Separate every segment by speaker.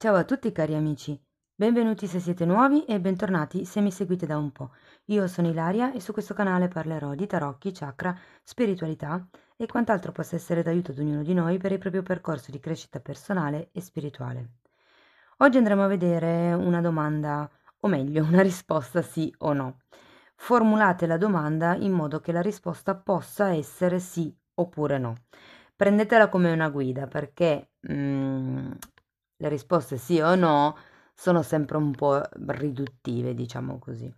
Speaker 1: Ciao a tutti cari amici, benvenuti se siete nuovi e bentornati se mi seguite da un po'. Io sono Ilaria e su questo canale parlerò di tarocchi, chakra, spiritualità e quant'altro possa essere d'aiuto ad ognuno di noi per il proprio percorso di crescita personale e spirituale. Oggi andremo a vedere una domanda, o meglio una risposta sì o no. Formulate la domanda in modo che la risposta possa essere sì oppure no prendetela come una guida perché mh, mm, le risposte sì o no sono sempre un po' riduttive, diciamo così.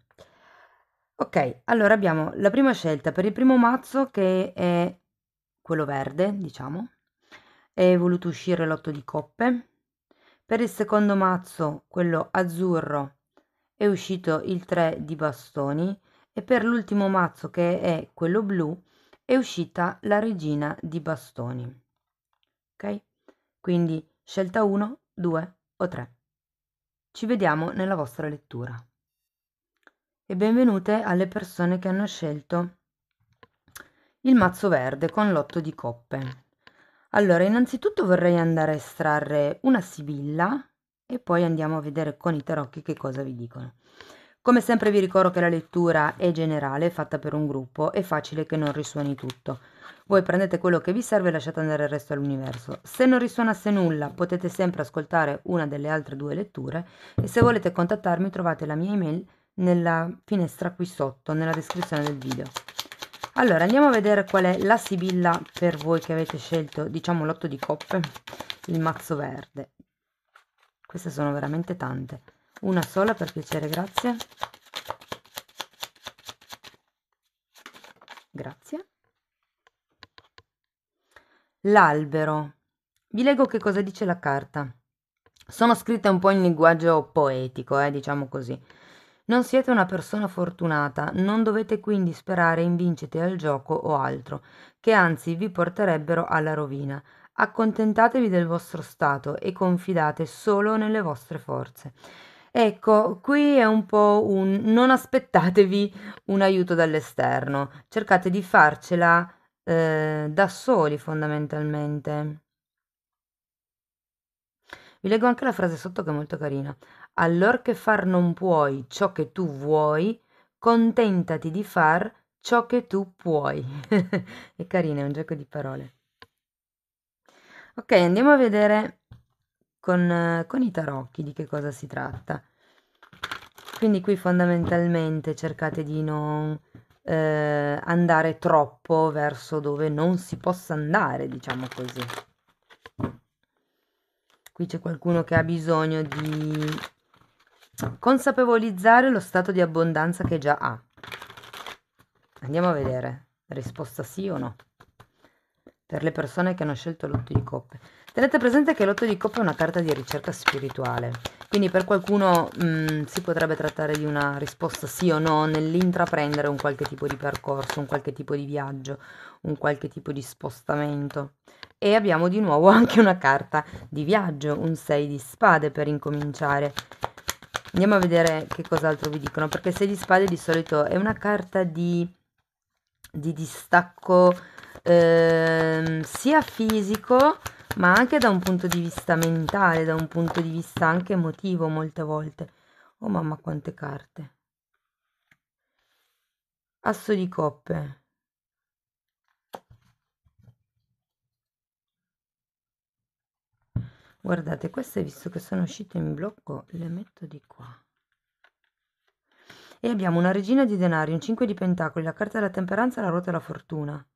Speaker 1: Ok, allora abbiamo la prima scelta per il primo mazzo che è quello verde, diciamo, è voluto uscire l'otto di coppe. Per il secondo mazzo, quello azzurro, è uscito il 3 di bastoni e per l'ultimo mazzo che è quello blu è uscita la regina di bastoni. Ok? Quindi scelta 1, due o tre. Ci vediamo nella vostra lettura. E benvenute alle persone che hanno scelto il mazzo verde con l'otto di coppe. Allora, innanzitutto vorrei andare a estrarre una sibilla e poi andiamo a vedere con i tarocchi che cosa vi dicono. Come sempre vi ricordo che la lettura è generale, fatta per un gruppo, è facile che non risuoni tutto. Voi prendete quello che vi serve e lasciate andare il resto all'universo. Se non risuonasse nulla, potete sempre ascoltare una delle altre due letture e se volete contattarmi trovate la mia email nella finestra qui sotto, nella descrizione del video. Allora, andiamo a vedere qual è la sibilla per voi che avete scelto, diciamo, l'otto di coppe, il mazzo verde. Queste sono veramente tante. Una sola, per piacere, grazie. Grazie. L'albero. Vi leggo che cosa dice la carta. Sono scritte un po' in linguaggio poetico, eh, diciamo così. Non siete una persona fortunata, non dovete quindi sperare in vincite al gioco o altro, che anzi vi porterebbero alla rovina. Accontentatevi del vostro stato e confidate solo nelle vostre forze. Ecco, qui è un po' un non aspettatevi un aiuto dall'esterno, cercate di farcela eh, da soli fondamentalmente. Vi leggo anche la frase sotto che è molto carina. Allora che far non puoi ciò che tu vuoi, contentati di far ciò che tu puoi. è carina, è un gioco di parole. Ok, andiamo a vedere con, con i tarocchi di che cosa si tratta. Quindi qui fondamentalmente cercate di non eh, andare troppo verso dove non si possa andare, diciamo così. Qui c'è qualcuno che ha bisogno di consapevolizzare lo stato di abbondanza che già ha. Andiamo a vedere, risposta sì o no, per le persone che hanno scelto l'otto di coppe. Tenete presente che l'otto di coppe è una carta di ricerca spirituale, quindi per qualcuno mh, mm, si potrebbe trattare di una risposta sì o no nell'intraprendere un qualche tipo di percorso, un qualche tipo di viaggio, un qualche tipo di spostamento. E abbiamo di nuovo anche una carta di viaggio, un 6 di spade per incominciare. Andiamo a vedere che cos'altro vi dicono, perché 6 di spade di solito è una carta di, di distacco eh, sia fisico ma anche da un punto di vista mentale, da un punto di vista anche emotivo molte volte. Oh mamma quante carte. Asso di coppe. Guardate, queste visto che sono uscite in blocco, le metto di qua. E abbiamo una regina di denari, un 5 di pentacoli, la carta della temperanza la ruota della fortuna.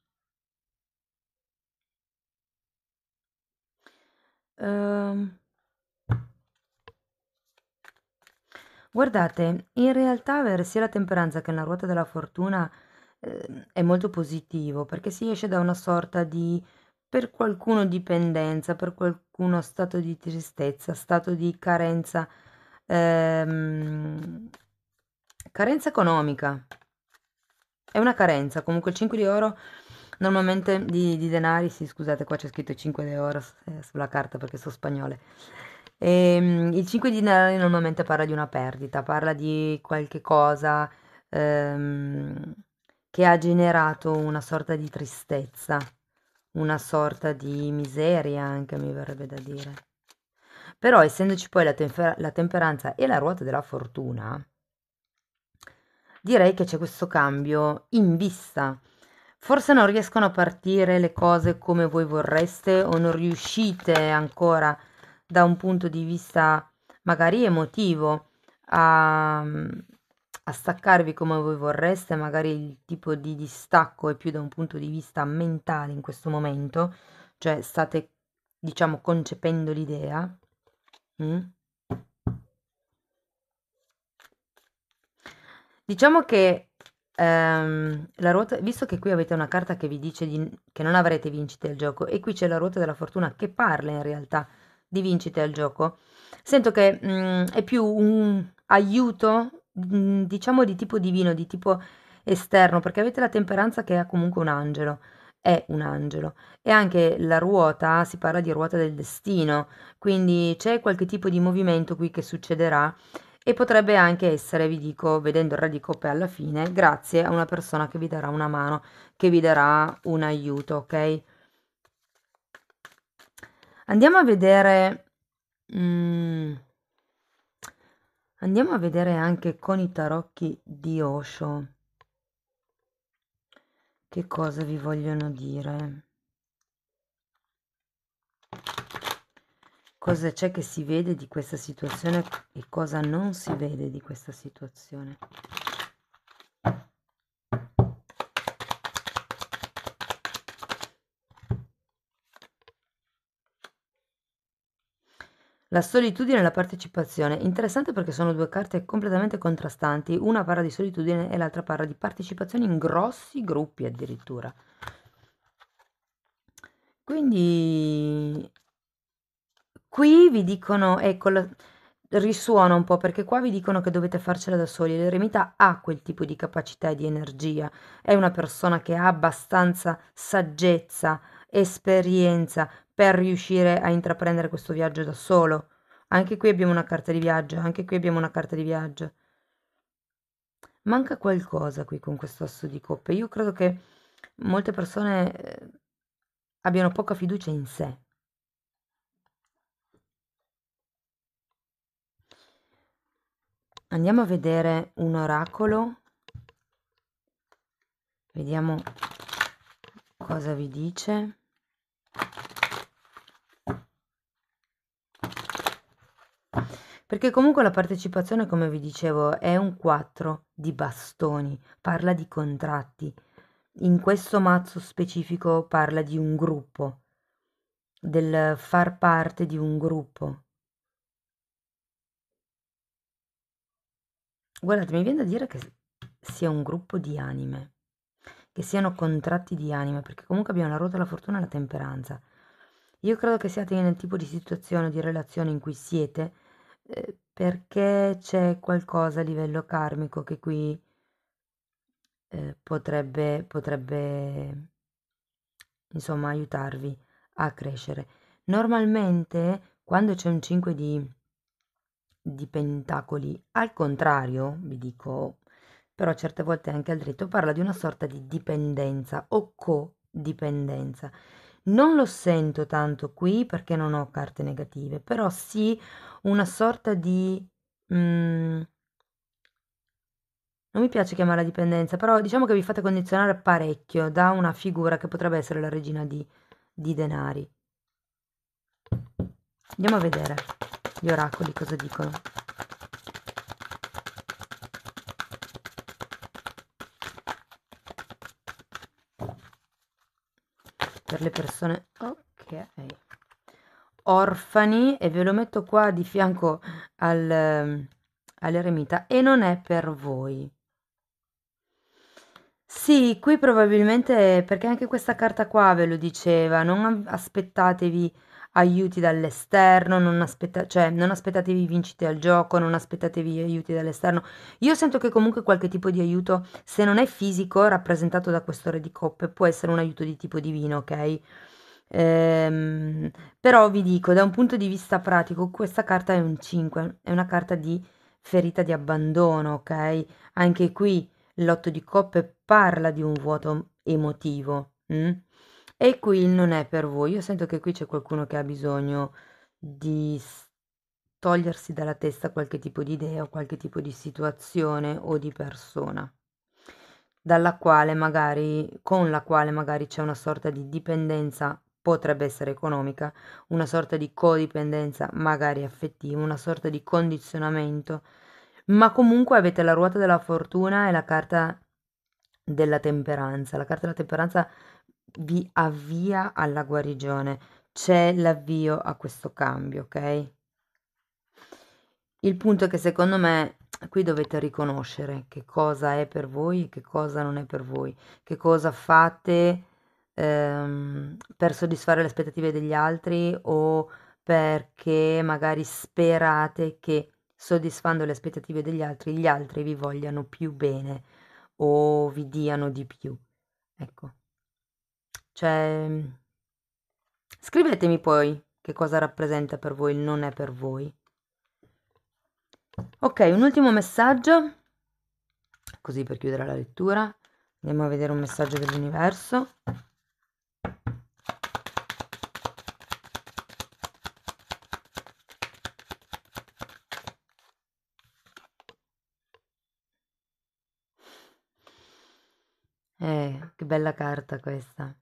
Speaker 1: Ehm, guardate, in realtà avere sia la temperanza che la ruota della fortuna eh, è molto positivo perché si esce da una sorta di per qualcuno dipendenza, per qualcuno stato di tristezza, stato di carenza, ehm, carenza economica. È una carenza, comunque il 5 di oro normalmente di, di denari, sì scusate qua c'è scritto 5 euro eh, sulla carta perché sono spagnole, e, ehm, il 5 di denari normalmente parla di una perdita, parla di qualche cosa ehm, che ha generato una sorta di tristezza, una sorta di miseria anche mi verrebbe da dire. Però essendoci poi la, temper- la temperanza e la ruota della fortuna, direi che c'è questo cambio in vista Forse non riescono a partire le cose come voi vorreste o non riuscite ancora da un punto di vista magari emotivo a, a staccarvi come voi vorreste, magari il tipo di distacco è più da un punto di vista mentale in questo momento, cioè state diciamo concependo l'idea. Mm? Diciamo che Ehm, la ruota, visto che qui avete una carta che vi dice di- che non avrete vincite al gioco e qui c'è la ruota della fortuna che parla in realtà di vincite al gioco, sento che mm, è più un aiuto, mm, diciamo di tipo divino, di tipo esterno, perché avete la temperanza che ha comunque un angelo, è un angelo. E anche la ruota, si parla di ruota del destino, quindi c'è qualche tipo di movimento qui che succederà e potrebbe anche essere, vi dico, vedendo il re di coppe alla fine, grazie a una persona che vi darà una mano, che vi darà un aiuto, ok? Andiamo a vedere... Mm, andiamo a vedere anche con i tarocchi di Osho che cosa vi vogliono dire cosa c'è che si vede di questa situazione e cosa non si vede di questa situazione. La solitudine e la partecipazione. Interessante perché sono due carte completamente contrastanti. Una parla di solitudine e l'altra parla di partecipazione in grossi gruppi addirittura. Quindi Qui vi dicono, ecco, risuona un po' perché qua vi dicono che dovete farcela da soli. L'eremita ha quel tipo di capacità e di energia, è una persona che ha abbastanza saggezza, esperienza per riuscire a intraprendere questo viaggio da solo. Anche qui abbiamo una carta di viaggio, anche qui abbiamo una carta di viaggio. Manca qualcosa qui con questo asso di coppe. Io credo che molte persone eh, abbiano poca fiducia in sé, Andiamo a vedere un oracolo. Vediamo cosa vi dice. Perché comunque la partecipazione, come vi dicevo, è un 4 di bastoni, parla di contratti. In questo mazzo specifico parla di un gruppo, del far parte di un gruppo, Guardate, mi viene da dire che sia un gruppo di anime, che siano contratti di anime, perché comunque abbiamo la ruota la fortuna e la temperanza. Io credo che siate nel tipo di situazione, di relazione in cui siete, eh, perché c'è qualcosa a livello karmico che qui eh, potrebbe, potrebbe, insomma, aiutarvi a crescere. Normalmente, quando c'è un 5 di di pentacoli. Al contrario, vi dico, però certe volte anche al dritto, parla di una sorta di dipendenza o codipendenza. Non lo sento tanto qui perché non ho carte negative, però sì una sorta di... Mm, non mi piace chiamarla dipendenza, però diciamo che vi fate condizionare parecchio da una figura che potrebbe essere la regina di, di denari. Andiamo a vedere gli oracoli cosa dicono. Per le persone... Ok. Orfani e ve lo metto qua di fianco al, ehm, all'eremita e non è per voi. Sì, qui probabilmente, perché anche questa carta qua ve lo diceva, non aspettatevi aiuti dall'esterno, non, aspetta- cioè, non aspettatevi vincite al gioco, non aspettatevi aiuti dall'esterno. Io sento che comunque qualche tipo di aiuto, se non è fisico, rappresentato da questo re di coppe, può essere un aiuto di tipo divino, ok? Ehm, però vi dico, da un punto di vista pratico, questa carta è un 5, è una carta di ferita di abbandono, ok? Anche qui l'otto di coppe parla di un vuoto emotivo. Mh? Mm? E qui non è per voi. Io sento che qui c'è qualcuno che ha bisogno di togliersi dalla testa qualche tipo di idea o qualche tipo di situazione o di persona dalla quale magari, con la quale magari c'è una sorta di dipendenza, potrebbe essere economica, una sorta di codipendenza, magari affettiva, una sorta di condizionamento, ma comunque avete la ruota della fortuna e la carta della temperanza. La carta della temperanza vi avvia alla guarigione, c'è l'avvio a questo cambio, ok? Il punto è che secondo me qui dovete riconoscere che cosa è per voi e che cosa non è per voi, che cosa fate ehm, per soddisfare le aspettative degli altri o perché magari sperate che soddisfando le aspettative degli altri gli altri vi vogliano più bene o vi diano di più. Ecco. Cioè, mm, scrivetemi poi che cosa rappresenta per voi il non è per voi. Ok, un ultimo messaggio, così per chiudere la lettura. Andiamo a vedere un messaggio dell'universo. Eh, che bella carta questa.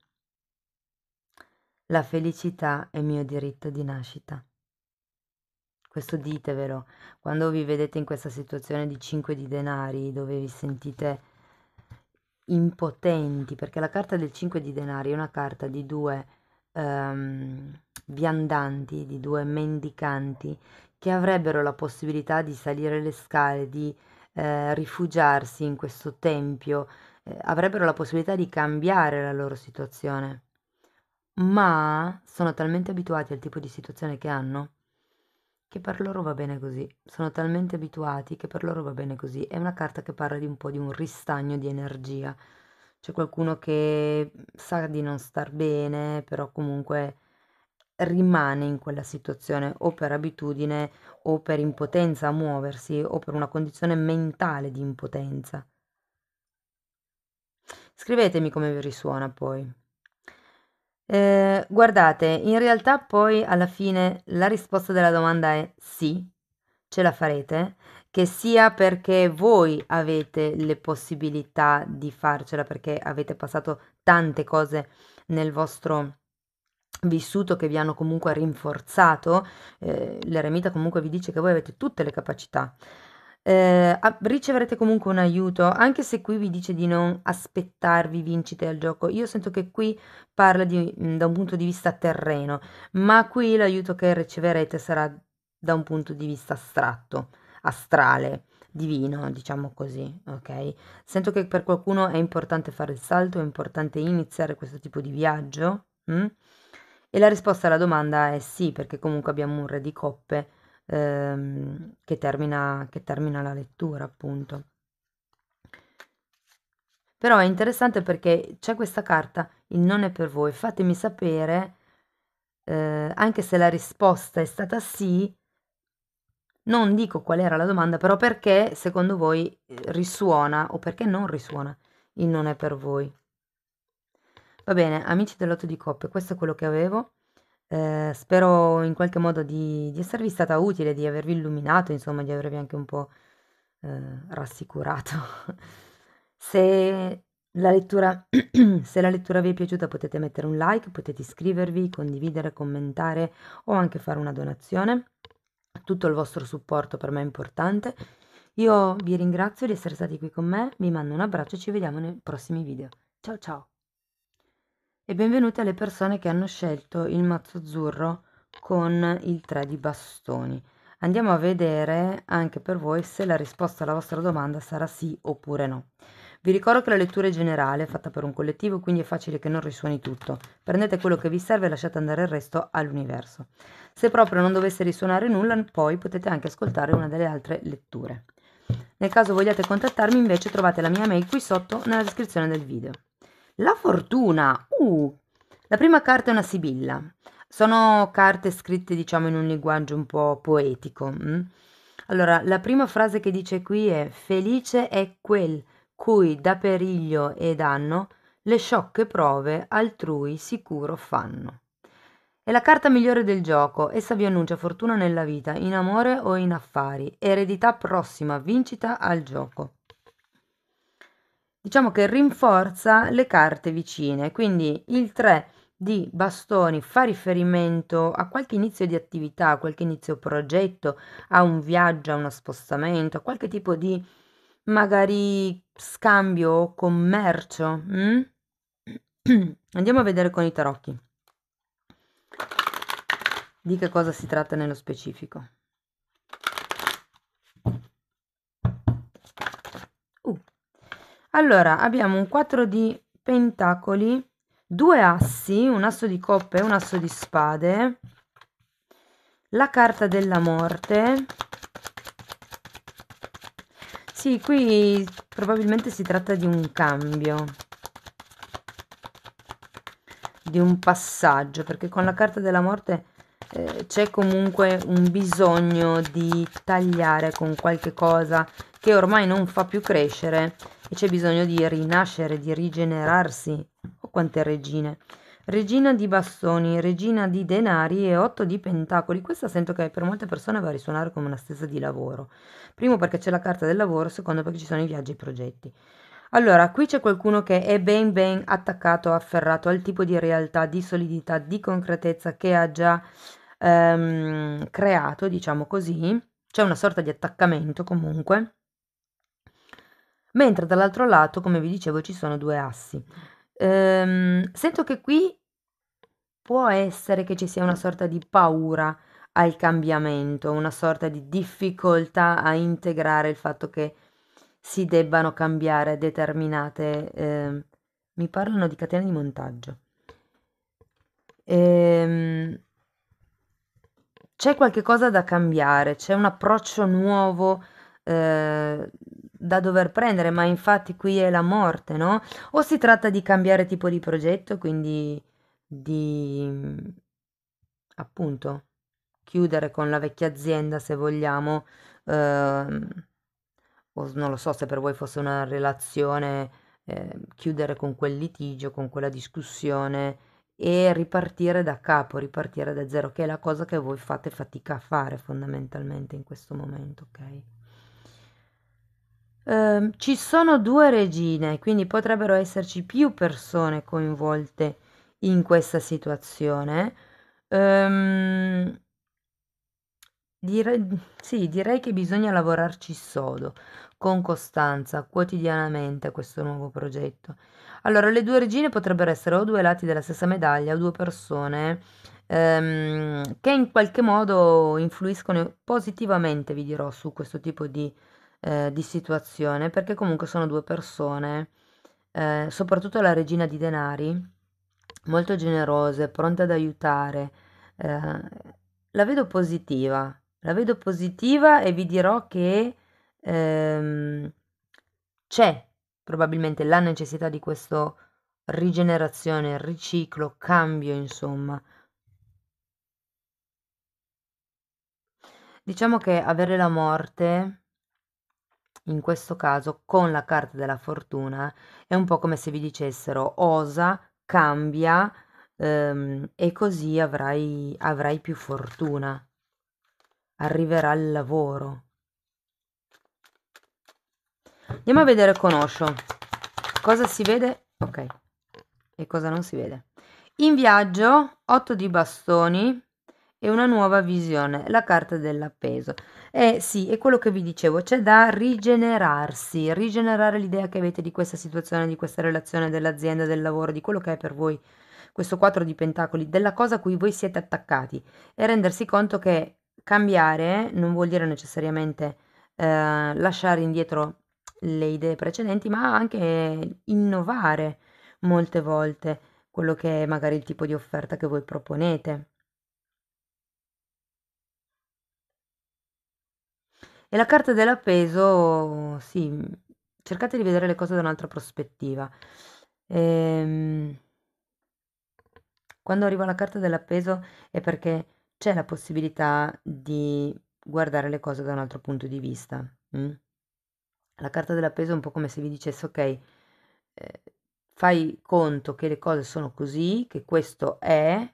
Speaker 1: La felicità è mio diritto di nascita. Questo ditevelo, quando vi vedete in questa situazione di 5 di denari, dove vi sentite impotenti, perché la carta del 5 di denari è una carta di due um, viandanti, di due mendicanti, che avrebbero la possibilità di salire le scale, di eh, rifugiarsi in questo tempio, eh, avrebbero la possibilità di cambiare la loro situazione ma sono talmente abituati al tipo di situazione che hanno che per loro va bene così. Sono talmente abituati che per loro va bene così. È una carta che parla di un po' di un ristagno di energia. C'è qualcuno che sa di non star bene, però comunque rimane in quella situazione o per abitudine o per impotenza a muoversi o per una condizione mentale di impotenza. Scrivetemi come vi risuona poi. Eh, guardate, in realtà poi alla fine la risposta della domanda è sì, ce la farete, che sia perché voi avete le possibilità di farcela, perché avete passato tante cose nel vostro vissuto che vi hanno comunque rinforzato, eh, l'eremita comunque vi dice che voi avete tutte le capacità eh, riceverete comunque un aiuto, anche se qui vi dice di non aspettarvi vincite al gioco. Io sento che qui parla di, mm, da un punto di vista terreno, ma qui l'aiuto che riceverete sarà da un punto di vista astratto, astrale, divino, diciamo così, ok? Sento che per qualcuno è importante fare il salto, è importante iniziare questo tipo di viaggio. Mh? Mm? E la risposta alla domanda è sì, perché comunque abbiamo un re di coppe ehm, che, termina, che termina la lettura, appunto. Però è interessante perché c'è questa carta, il non è per voi, fatemi sapere, eh, anche se la risposta è stata sì, non dico qual era la domanda, però perché secondo voi risuona o perché non risuona il non è per voi. Va bene, amici dell'otto di coppe, questo è quello che avevo. Ehm, spero in qualche modo di di esservi stata utile, di avervi illuminato, insomma, di avervi anche un po', ehm, rassicurato. Se la lettura se la lettura vi è piaciuta potete mettere un like, potete iscrivervi, condividere, commentare o anche fare una donazione. Tutto il vostro supporto per me è importante. Io vi ringrazio di essere stati qui con me, vi mando un abbraccio e ci vediamo nei prossimi video. Ciao ciao e benvenuti alle persone che hanno scelto il mazzo azzurro con il 3 di bastoni. Andiamo a vedere anche per voi se la risposta alla vostra domanda sarà sì oppure no. Vi ricordo che la lettura è generale, è fatta per un collettivo, quindi è facile che non risuoni tutto. Prendete quello che vi serve e lasciate andare il resto all'universo. Se proprio non dovesse risuonare nulla, poi potete anche ascoltare una delle altre letture. Nel caso vogliate contattarmi invece trovate la mia mail qui sotto nella descrizione del video. La fortuna. Uh, la prima carta è una sibilla. Sono carte scritte, diciamo, in un linguaggio un po' poetico. Mm? Allora, la prima frase che dice qui è Felice è quel cui da periglio e danno le sciocche prove altrui sicuro fanno. È la carta migliore del gioco, essa vi annuncia fortuna nella vita, in amore o in affari, eredità prossima, vincita al gioco diciamo che rinforza le carte vicine, quindi il 3 di bastoni fa riferimento a qualche inizio di attività, a qualche inizio progetto, a un viaggio, a uno spostamento, a qualche tipo di magari scambio o commercio. Mm? Andiamo a vedere con i tarocchi di che cosa si tratta nello specifico. Allora, abbiamo un 4 di pentacoli, due assi, un asso di coppe e un asso di spade, la carta della morte. Sì, qui probabilmente si tratta di un cambio, di un passaggio, perché con la carta della morte eh, c'è comunque un bisogno di tagliare con qualche cosa che ormai non fa più crescere e c'è bisogno di rinascere, di rigenerarsi. Oh, quante regine! Regina di bastoni, regina di denari e otto di pentacoli. Questa sento che per molte persone va a risuonare come una stessa di lavoro. Primo perché c'è la carta del lavoro, secondo perché ci sono i viaggi e i progetti. Allora, qui c'è qualcuno che è ben ben attaccato, afferrato al tipo di realtà, di solidità, di concretezza che ha già ehm, creato, diciamo così. C'è una sorta di attaccamento comunque mentre dall'altro lato, come vi dicevo, ci sono due assi. Ehm, sento che qui può essere che ci sia una sorta di paura al cambiamento, una sorta di difficoltà a integrare il fatto che si debbano cambiare determinate... Eh, mi parlano di catene di montaggio. Ehm, c'è qualche cosa da cambiare, c'è un approccio nuovo eh, da dover prendere, ma infatti qui è la morte, no? O si tratta di cambiare tipo di progetto, quindi di appunto chiudere con la vecchia azienda se vogliamo, eh, o non lo so se per voi fosse una relazione, eh, chiudere con quel litigio, con quella discussione e ripartire da capo, ripartire da zero, che è la cosa che voi fate fatica a fare fondamentalmente in questo momento, ok? Ehm, ci sono due regine, quindi potrebbero esserci più persone coinvolte in questa situazione. Ehm, dire- sì, direi che bisogna lavorarci sodo, con costanza, quotidianamente a questo nuovo progetto. Allora, le due regine potrebbero essere o due lati della stessa medaglia o due persone ehm, che in qualche modo influiscono positivamente, vi dirò, su questo tipo di eh, di situazione, perché comunque sono due persone, eh, soprattutto la regina di denari, molto generose, pronte ad aiutare. Eh, la vedo positiva, la vedo positiva e vi dirò che ehm, c'è probabilmente la necessità di questo rigenerazione, riciclo, cambio, insomma. Diciamo che avere la morte in questo caso con la carta della fortuna è un po' come se vi dicessero osa, cambia ehm, e così avrai, avrai più fortuna, arriverà il lavoro. Andiamo a vedere con Osho cosa si vede ok, e cosa non si vede. In viaggio, 8 di bastoni, e una nuova visione, la carta dell'appeso. Eh sì, è quello che vi dicevo, c'è da rigenerarsi, rigenerare l'idea che avete di questa situazione, di questa relazione, dell'azienda, del lavoro, di quello che è per voi questo 4 di pentacoli, della cosa a cui voi siete attaccati e rendersi conto che cambiare non vuol dire necessariamente eh, lasciare indietro le idee precedenti, ma anche innovare molte volte quello che è magari il tipo di offerta che voi proponete. E la carta dell'appeso, sì, cercate di vedere le cose da un'altra prospettiva. Ehm, quando arriva la carta dell'appeso è perché c'è la possibilità di guardare le cose da un altro punto di vista. Mm? La carta dell'appeso è un po' come se vi dicesse, ok, eh, fai conto che le cose sono così, che questo è,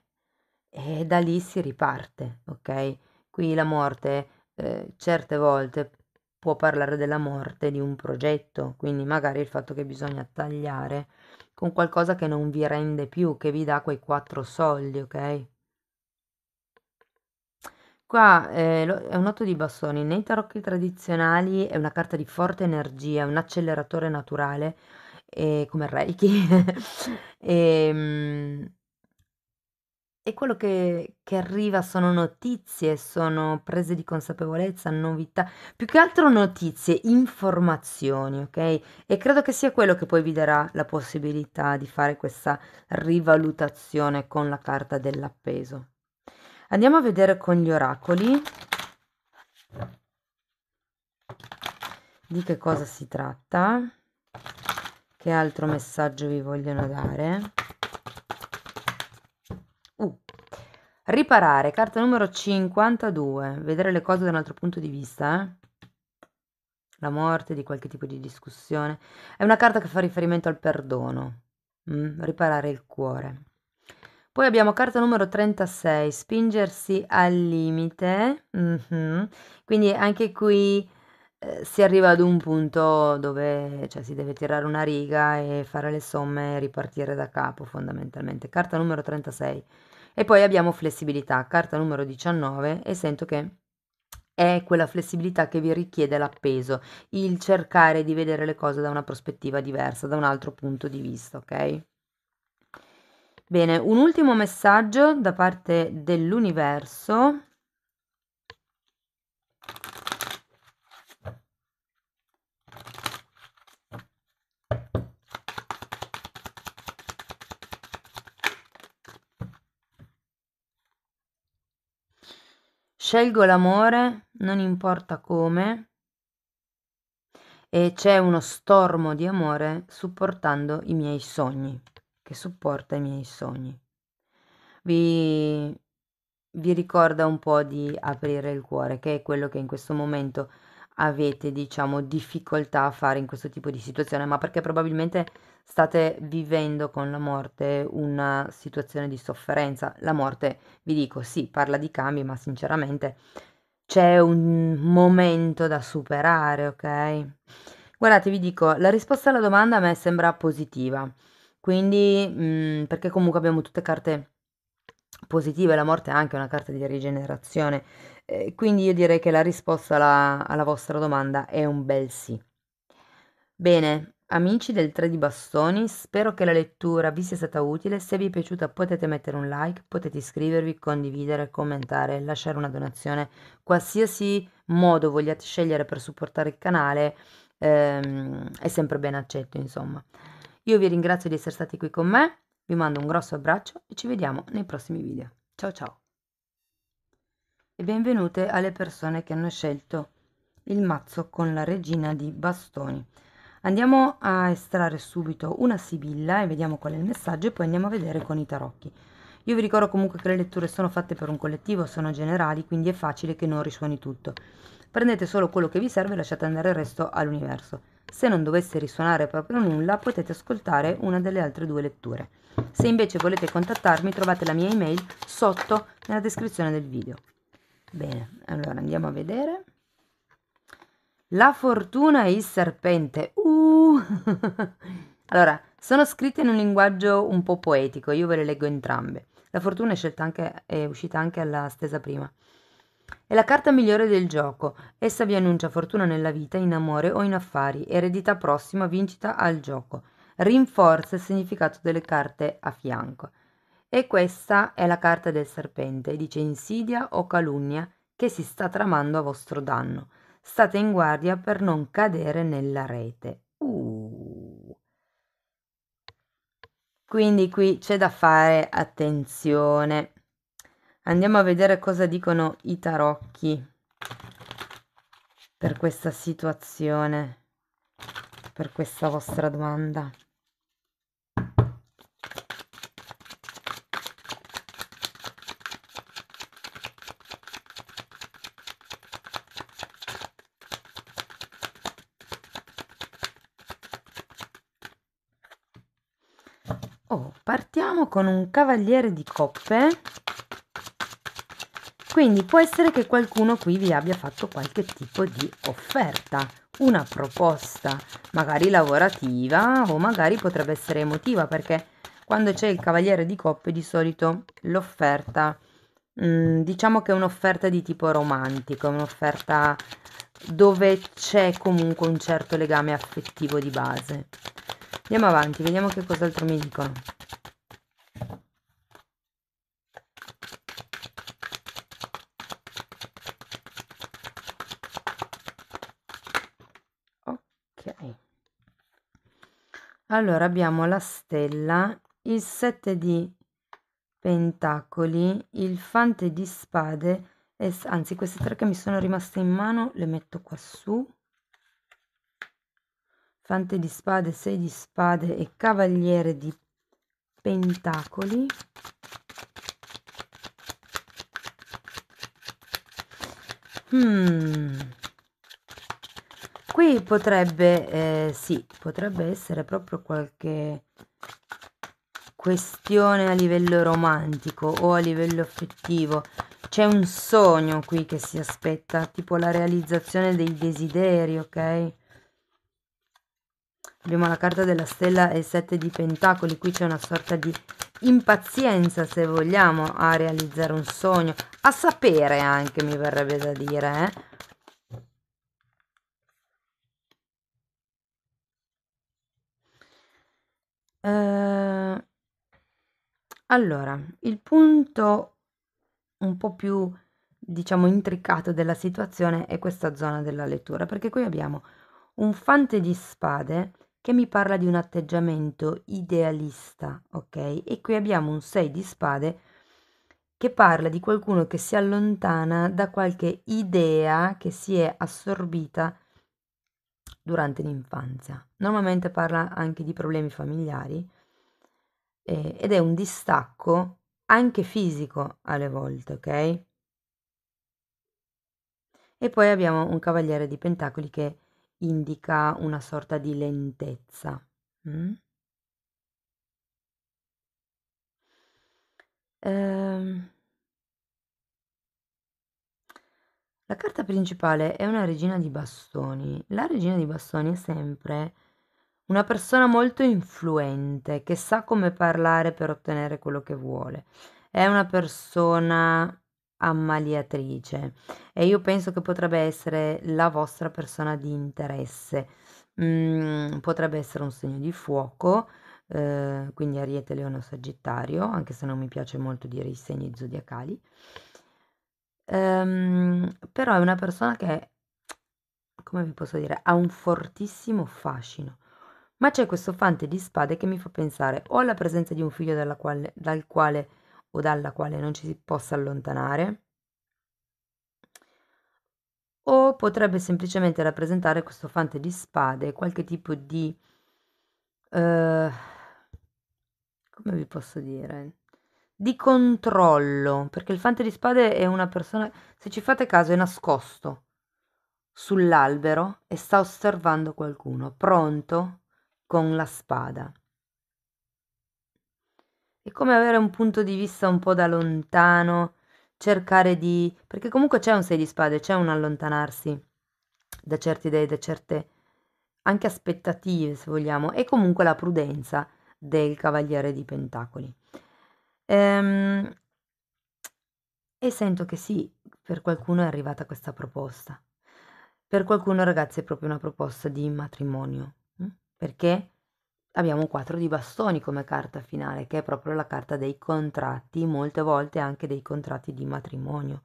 Speaker 1: e da lì si riparte, ok? Qui la morte eh, certe volte può parlare della morte di un progetto, quindi magari il fatto che bisogna tagliare con qualcosa che non vi rende più, che vi dà quei quattro soldi, ok? Qua eh, è un otto di bastoni, nei tarocchi tradizionali è una carta di forte energia, un acceleratore naturale, eh, come Reiki, e, ehm, mh, e quello che, che arriva sono notizie, sono prese di consapevolezza, novità, più che altro notizie, informazioni, ok? E credo che sia quello che poi vi darà la possibilità di fare questa rivalutazione con la carta dell'appeso. Andiamo a vedere con gli oracoli di che cosa si tratta, che altro messaggio vi vogliono dare. Riparare, carta numero 52, vedere le cose da un altro punto di vista, eh? la morte, di qualche tipo di discussione. È una carta che fa riferimento al perdono, mm? riparare il cuore. Poi abbiamo carta numero 36, spingersi al limite. Mm-hmm. Quindi anche qui eh, si arriva ad un punto dove cioè, si deve tirare una riga e fare le somme e ripartire da capo fondamentalmente. Carta numero 36 e poi abbiamo flessibilità, carta numero 19 e sento che è quella flessibilità che vi richiede l'appeso, il cercare di vedere le cose da una prospettiva diversa, da un altro punto di vista, ok? Bene, un ultimo messaggio da parte dell'universo Scelgo l'amore, non importa come, e c'è uno stormo di amore supportando i miei sogni, che supporta i miei sogni. Vi, vi ricorda un po' di aprire il cuore, che è quello che in questo momento avete, diciamo, difficoltà a fare in questo tipo di situazione, ma perché probabilmente state vivendo con la morte una situazione di sofferenza. La morte, vi dico, sì, parla di cambi, ma sinceramente c'è un momento da superare, ok? Guardate, vi dico, la risposta alla domanda a me sembra positiva, quindi mh, mm, perché comunque abbiamo tutte carte positive, la morte è anche una carta di rigenerazione, eh, quindi io direi che la risposta alla, alla vostra domanda è un bel sì. Bene, Amici del 3 di bastoni, spero che la lettura vi sia stata utile, se vi è piaciuta potete mettere un like, potete iscrivervi, condividere, commentare, lasciare una donazione, qualsiasi modo vogliate scegliere per supportare il canale ehm, è sempre ben accetto insomma. Io vi ringrazio di essere stati qui con me, vi mando un grosso abbraccio e ci vediamo nei prossimi video. Ciao ciao! E benvenute alle persone che hanno scelto il mazzo con la regina di bastoni. Andiamo a estrarre subito una sibilla e vediamo qual è il messaggio e poi andiamo a vedere con i tarocchi. Io vi ricordo comunque che le letture sono fatte per un collettivo, sono generali, quindi è facile che non risuoni tutto. Prendete solo quello che vi serve e lasciate andare il resto all'universo. Se non dovesse risuonare proprio nulla, potete ascoltare una delle altre due letture. Se invece volete contattarmi, trovate la mia email sotto nella descrizione del video. Bene, allora andiamo a vedere. La fortuna e il serpente. Uh. allora, sono scritte in un linguaggio un po' poetico, io ve le leggo entrambe. La fortuna è, anche, è uscita anche alla stesa prima. È la carta migliore del gioco. Essa vi annuncia fortuna nella vita, in amore o in affari, eredità prossima, vincita al gioco. Rinforza il significato delle carte a fianco. E questa è la carta del serpente, dice insidia o calunnia che si sta tramando a vostro danno state in guardia per non cadere nella rete. Uh. Quindi qui c'è da fare attenzione. Andiamo a vedere cosa dicono i tarocchi per questa situazione, per questa vostra domanda. con un cavaliere di coppe. Quindi può essere che qualcuno qui vi abbia fatto qualche tipo di offerta, una proposta, magari lavorativa o magari potrebbe essere emotiva, perché quando c'è il cavaliere di coppe di solito l'offerta, mm, diciamo che è un'offerta di tipo romantico, un'offerta dove c'è comunque un certo legame affettivo di base. Andiamo avanti, vediamo che cos'altro mi dicono. Allora abbiamo la stella, il 7 di pentacoli, il fante di spade, e, anzi queste tre che mi sono rimaste in mano le metto qua su. Fante di spade, 6 di spade e cavaliere di pentacoli. Hmm qui potrebbe, eh, sì, potrebbe essere proprio qualche questione a livello romantico o a livello affettivo. C'è un sogno qui che si aspetta, tipo la realizzazione dei desideri, ok? Abbiamo la carta della stella e sette di pentacoli, qui c'è una sorta di impazienza, se vogliamo, a realizzare un sogno, a sapere anche, mi verrebbe da dire, eh? Ehm, allora, il punto un po' più, diciamo, intricato della situazione è questa zona della lettura, perché qui abbiamo un fante di spade che mi parla di un atteggiamento idealista, ok? E qui abbiamo un 6 di spade che parla di qualcuno che si allontana da qualche idea che si è assorbita durante l'infanzia. Normalmente parla anche di problemi familiari eh, ed è un distacco anche fisico alle volte, ok? E poi abbiamo un cavaliere di pentacoli che indica una sorta di lentezza. Mm? Ehm, La carta principale è una regina di bastoni. La regina di bastoni è sempre una persona molto influente che sa come parlare per ottenere quello che vuole. È una persona ammaliatrice e io penso che potrebbe essere la vostra persona di interesse. Mm, potrebbe essere un segno di fuoco, eh, quindi Ariete, Leone o Sagittario, anche se non mi piace molto dire i segni zodiacali. Ehm, però è una persona che, come vi posso dire, ha un fortissimo fascino. Ma c'è questo fante di spade che mi fa pensare o alla presenza di un figlio dalla quale, dal quale o dalla quale non ci si possa allontanare, o potrebbe semplicemente rappresentare questo fante di spade, qualche tipo di... Eh, come vi posso dire? di controllo, perché il fante di spade è una persona, se ci fate caso, è nascosto sull'albero e sta osservando qualcuno, pronto con la spada. È come avere un punto di vista un po' da lontano, cercare di... perché comunque c'è un sei di spade, c'è un allontanarsi da certi idee, da certe anche aspettative, se vogliamo, e comunque la prudenza del cavaliere di pentacoli. Ehm, e sento che sì, per qualcuno è arrivata questa proposta. Per qualcuno, ragazzi, è proprio una proposta di matrimonio, mm? perché abbiamo quattro di bastoni come carta finale, che è proprio la carta dei contratti, molte volte anche dei contratti di matrimonio.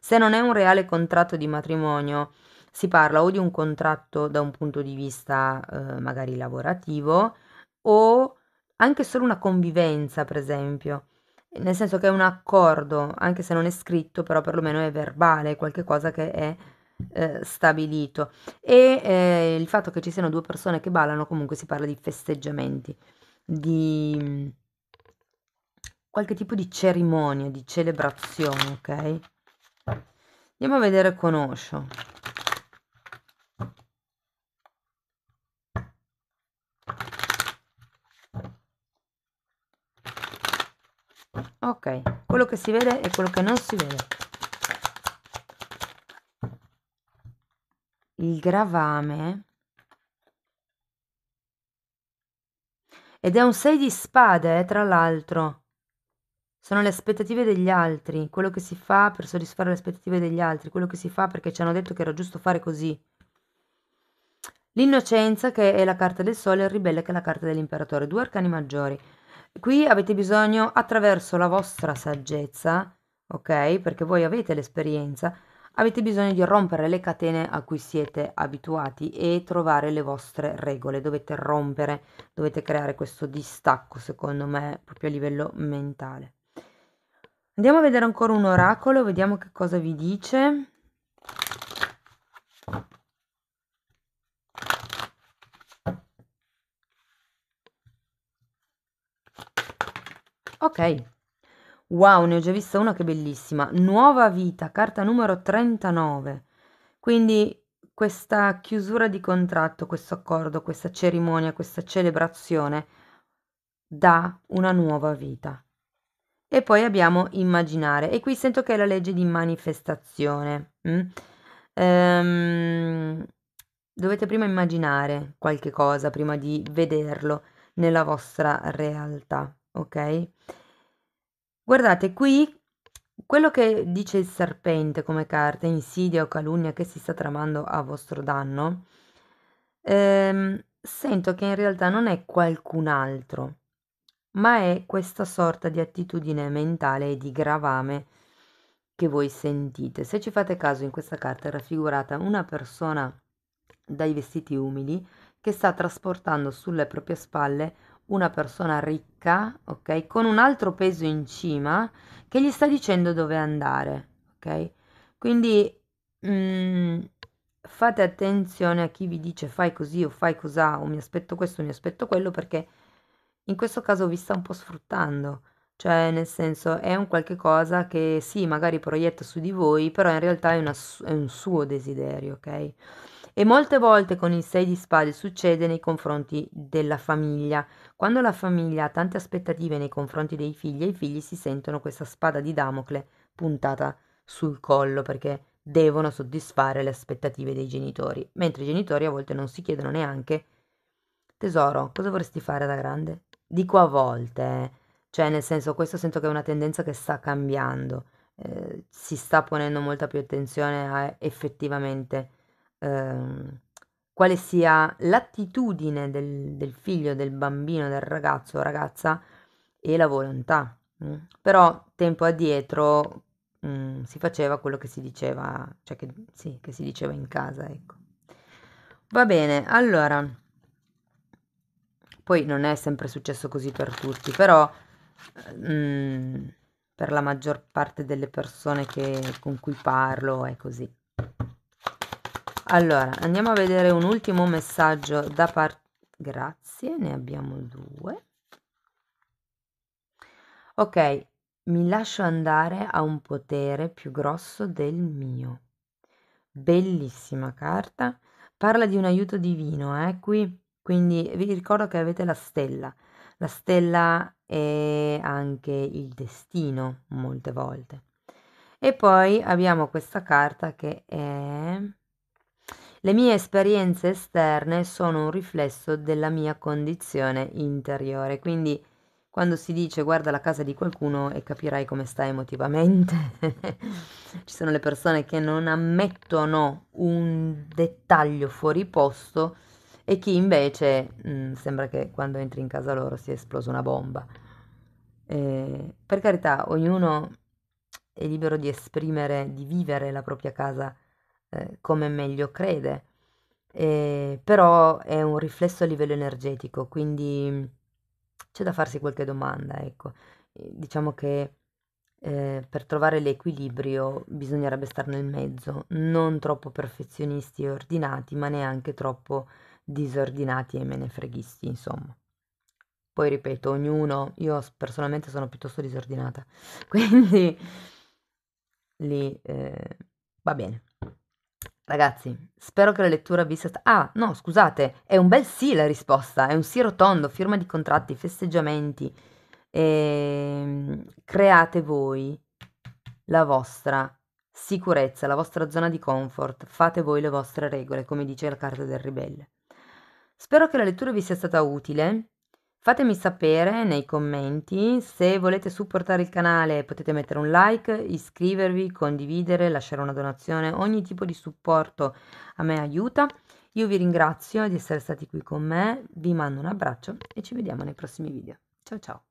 Speaker 1: Se non è un reale contratto di matrimonio, si parla o di un contratto da un punto di vista eh, magari lavorativo o anche solo una convivenza, per esempio. Nel senso che è un accordo, anche se non è scritto, però perlomeno è verbale, è qualcosa che è eh, stabilito. E eh, il fatto che ci siano due persone che ballano, comunque si parla di festeggiamenti, di mm, qualche tipo di cerimonia, di celebrazione, ok? Andiamo a vedere conosco. ok quello che si vede e quello che non si vede il gravame ed è un 6 di spade eh, tra l'altro sono le aspettative degli altri quello che si fa per soddisfare le aspettative degli altri quello che si fa perché ci hanno detto che era giusto fare così l'innocenza che è la carta del sole e il ribelle che è la carta dell'imperatore due arcani maggiori Qui avete bisogno, attraverso la vostra saggezza, ok? Perché voi avete l'esperienza, avete bisogno di rompere le catene a cui siete abituati e trovare le vostre regole. Dovete rompere, dovete creare questo distacco, secondo me, proprio a livello mentale. Andiamo a vedere ancora un oracolo, vediamo che cosa vi dice. Ok. Wow, ne ho già vista una che bellissima. Nuova vita, carta numero 39. Quindi questa chiusura di contratto, questo accordo, questa cerimonia, questa celebrazione dà una nuova vita. E poi abbiamo immaginare. E qui sento che è la legge di manifestazione. Mm? Ehm, dovete prima immaginare qualche cosa prima di vederlo nella vostra realtà ok? Guardate qui quello che dice il serpente come carta, insidia o calunnia che si sta tramando a vostro danno, ehm, sento che in realtà non è qualcun altro, ma è questa sorta di attitudine mentale e di gravame che voi sentite. Se ci fate caso, in questa carta è raffigurata una persona dai vestiti umili che sta trasportando sulle proprie spalle una persona ricca, ok, con un altro peso in cima che gli sta dicendo dove andare, ok? Quindi mh, mm, fate attenzione a chi vi dice fai così o fai cos'ha o mi aspetto questo, o mi aspetto quello perché in questo caso vi sta un po' sfruttando, cioè nel senso è un qualche cosa che sì, magari proietta su di voi, però in realtà è, una, è un suo desiderio, ok? E molte volte con il 6 di spade succede nei confronti della famiglia. Quando la famiglia ha tante aspettative nei confronti dei figli, i figli si sentono questa spada di Damocle puntata sul collo perché devono soddisfare le aspettative dei genitori, mentre i genitori a volte non si chiedono neanche tesoro, cosa vorresti fare da grande? Dico a volte, eh. cioè nel senso questo sento che è una tendenza che sta cambiando, eh, si sta ponendo molta più attenzione a effettivamente Ehm, quale sia l'attitudine del, del, figlio, del bambino, del ragazzo o ragazza e la volontà. Mm. Però tempo addietro mm, si faceva quello che si diceva, cioè che, sì, che si diceva in casa, ecco. Va bene, allora, poi non è sempre successo così per tutti, però mm, per la maggior parte delle persone che, con cui parlo è così. Allora, andiamo a vedere un ultimo messaggio da parte... Grazie, ne abbiamo due. Ok, mi lascio andare a un potere più grosso del mio. Bellissima carta. Parla di un aiuto divino, eh, qui. Quindi vi ricordo che avete la stella. La stella è anche il destino, molte volte. E poi abbiamo questa carta che è le mie esperienze esterne sono un riflesso della mia condizione interiore, quindi quando si dice guarda la casa di qualcuno e capirai come sta emotivamente. Ci sono le persone che non ammettono un dettaglio fuori posto e chi invece mh, mm, sembra che quando entri in casa loro sia esplosa una bomba. Eh, per carità, ognuno è libero di esprimere, di vivere la propria casa eh, come meglio crede, eh, però è un riflesso a livello energetico, quindi c'è da farsi qualche domanda, ecco. Eh, diciamo che eh, per trovare l'equilibrio bisognerebbe stare nel mezzo, non troppo perfezionisti e ordinati, ma neanche troppo disordinati e menefreghisti, insomma. Poi ripeto, ognuno, io personalmente sono piuttosto disordinata, quindi lì eh, va bene. Ragazzi, spero che la lettura vi sia stata... Ah, no, scusate, è un bel sì la risposta, è un sì rotondo, firma di contratti, festeggiamenti. E... Ehm, create voi la vostra sicurezza, la vostra zona di comfort, fate voi le vostre regole, come dice la carta del ribelle. Spero che la lettura vi sia stata utile Fatemi sapere nei commenti se volete supportare il canale potete mettere un like, iscrivervi, condividere, lasciare una donazione, ogni tipo di supporto a me aiuta. Io vi ringrazio di essere stati qui con me, vi mando un abbraccio e ci vediamo nei prossimi video. Ciao ciao!